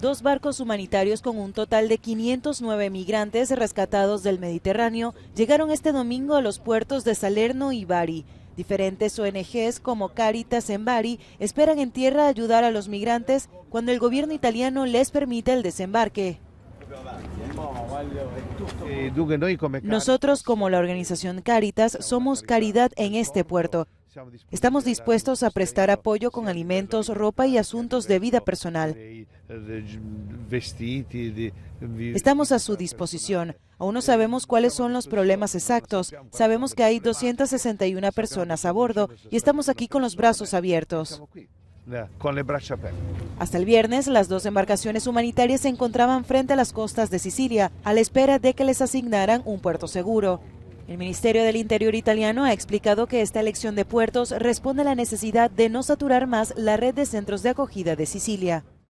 Dos barcos humanitarios con un total de 509 migrantes rescatados del Mediterráneo llegaron este domingo a los puertos de Salerno y Bari. Diferentes ONGs como Caritas en Bari esperan en tierra ayudar a los migrantes cuando el gobierno italiano les permite el desembarque. Eh, Nosotros como la organización Caritas somos caridad en este puerto. Estamos dispuestos a prestar apoyo con alimentos, ropa y asuntos de vida personal. Estamos a su disposición. Aún no eh, sabemos cuáles son los problemas exactos. Sabemos que hay 261 personas a bordo y estamos aquí con los brazos abiertos. Hasta el viernes, las dos embarcaciones humanitarias se encontraban frente a las costas de Sicilia, a la espera de que les asignaran un puerto seguro. El Ministerio del Interior italiano ha explicado que esta elección de puertos responde a la necesidad de no saturar más la red de centros de acogida de Sicilia.